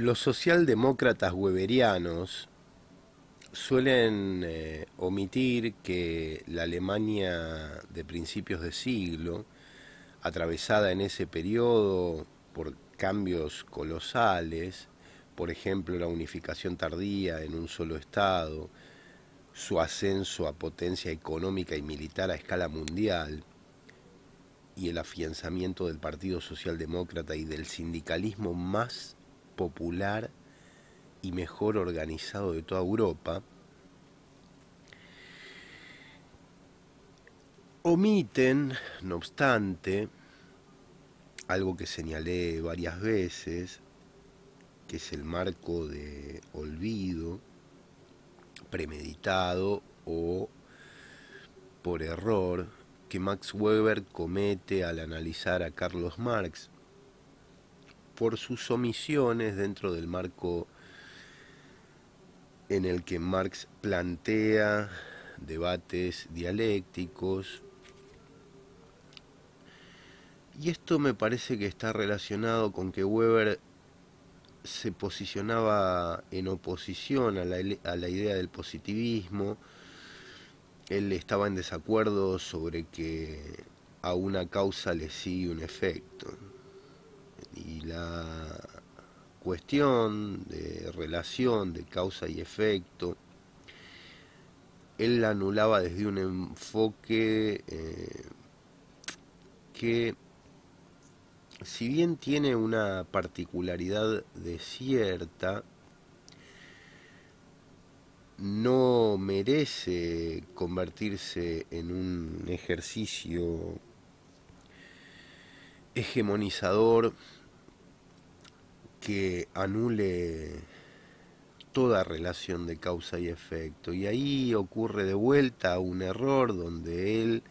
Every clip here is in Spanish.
Los socialdemócratas weberianos suelen eh, omitir que la Alemania de principios de siglo, atravesada en ese periodo por cambios colosales, por ejemplo la unificación tardía en un solo Estado, su ascenso a potencia económica y militar a escala mundial, y el afianzamiento del Partido Socialdemócrata y del sindicalismo más popular y mejor organizado de toda Europa, omiten, no obstante, algo que señalé varias veces, que es el marco de olvido premeditado o por error que Max Weber comete al analizar a Carlos Marx por sus omisiones dentro del marco en el que Marx plantea debates dialécticos. Y esto me parece que está relacionado con que Weber se posicionaba en oposición a la, idea del positivismo. Él estaba en desacuerdo sobre que a una causa le sigue un efecto la cuestión de relación, de causa y efecto, él la anulaba desde un enfoque eh, que, si bien tiene una particularidad de cierta, no merece convertirse en un ejercicio hegemonizador que anule toda relación de causa y efecto. Y ahí ocurre de vuelta un error donde él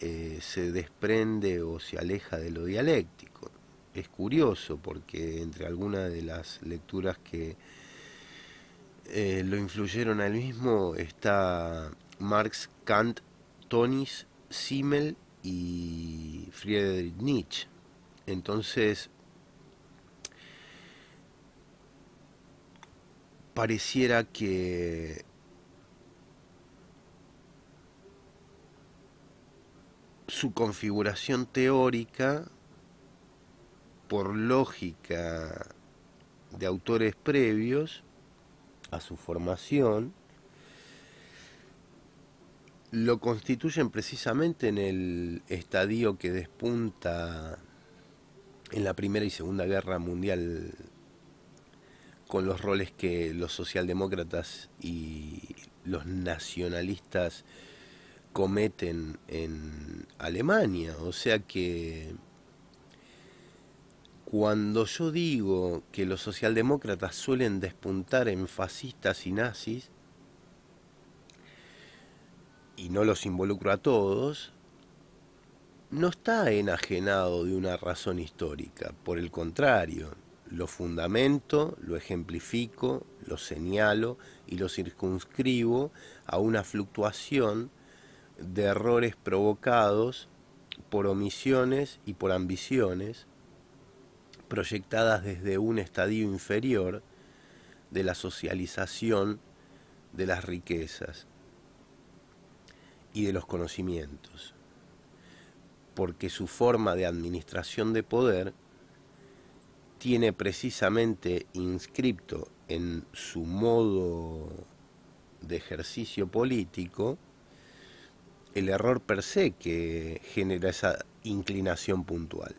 eh, se desprende o se aleja de lo dialéctico. Es curioso porque entre algunas de las lecturas que eh, lo influyeron al mismo está Marx, Kant, Tonis, Simmel y Friedrich Nietzsche. Entonces, pareciera que su configuración teórica, por lógica de autores previos a su formación, lo constituyen precisamente en el estadio que despunta en la Primera y Segunda Guerra Mundial con los roles que los socialdemócratas y los nacionalistas cometen en Alemania. O sea que cuando yo digo que los socialdemócratas suelen despuntar en fascistas y nazis, y no los involucro a todos, no está enajenado de una razón histórica, por el contrario, lo fundamento, lo ejemplifico, lo señalo y lo circunscribo a una fluctuación de errores provocados por omisiones y por ambiciones proyectadas desde un estadio inferior de la socialización de las riquezas y de los conocimientos, porque su forma de administración de poder tiene precisamente inscripto en su modo de ejercicio político el error per se que genera esa inclinación puntual.